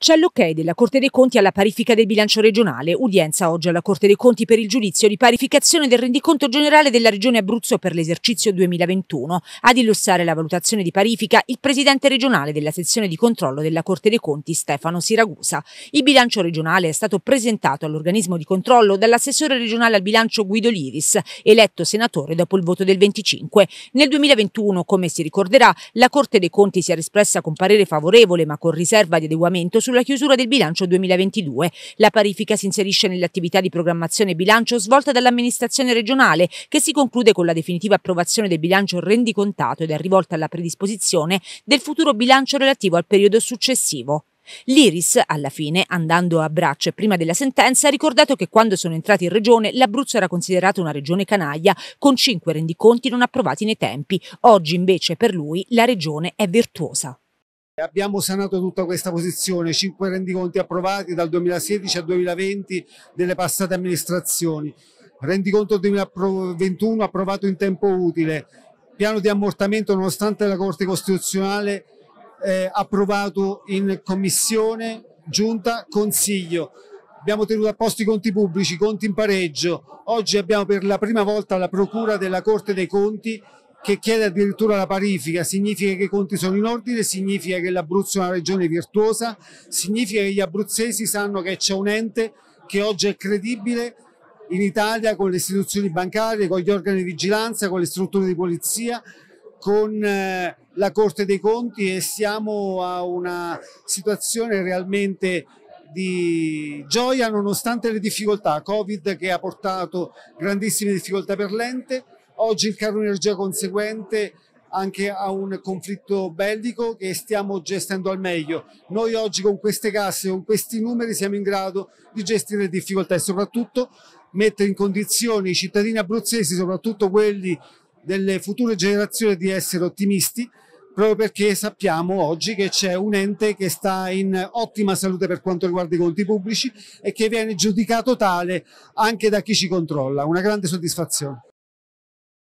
C'è l'ok della Corte dei Conti alla parifica del bilancio regionale, udienza oggi alla Corte dei Conti per il giudizio di parificazione del rendiconto generale della Regione Abruzzo per l'esercizio 2021. Ad illustrare la valutazione di parifica il presidente regionale della sezione di controllo della Corte dei Conti Stefano Siragusa. Il bilancio regionale è stato presentato all'organismo di controllo dall'assessore regionale al bilancio Guido Liris, eletto senatore dopo il voto del 25. Nel 2021, come si ricorderà, la Corte dei Conti si era espressa con parere favorevole ma con riserva di adeguamento sulla chiusura del bilancio 2022. La parifica si inserisce nell'attività di programmazione bilancio svolta dall'amministrazione regionale, che si conclude con la definitiva approvazione del bilancio rendicontato ed è rivolta alla predisposizione del futuro bilancio relativo al periodo successivo. L'Iris, alla fine, andando a braccio prima della sentenza, ha ricordato che quando sono entrati in regione l'Abruzzo era considerato una regione canaglia, con cinque rendiconti non approvati nei tempi. Oggi, invece, per lui la regione è virtuosa. Abbiamo sanato tutta questa posizione, cinque rendiconti approvati dal 2016 al 2020 delle passate amministrazioni, rendiconto 2021 approvato in tempo utile, piano di ammortamento nonostante la Corte Costituzionale eh, approvato in commissione, giunta, consiglio. Abbiamo tenuto a posto i conti pubblici, i conti in pareggio. Oggi abbiamo per la prima volta la Procura della Corte dei Conti che chiede addirittura la parifica, significa che i conti sono in ordine, significa che l'Abruzzo è una regione virtuosa, significa che gli abruzzesi sanno che c'è un ente che oggi è credibile in Italia con le istituzioni bancarie, con gli organi di vigilanza, con le strutture di polizia, con eh, la Corte dei Conti e siamo a una situazione realmente di gioia nonostante le difficoltà, Covid che ha portato grandissime difficoltà per l'ente, Oggi il caro energia conseguente anche a un conflitto bellico che stiamo gestendo al meglio. Noi oggi con queste casse, con questi numeri siamo in grado di gestire le difficoltà e soprattutto mettere in condizione i cittadini abruzzesi, soprattutto quelli delle future generazioni, di essere ottimisti proprio perché sappiamo oggi che c'è un ente che sta in ottima salute per quanto riguarda i conti pubblici e che viene giudicato tale anche da chi ci controlla. Una grande soddisfazione.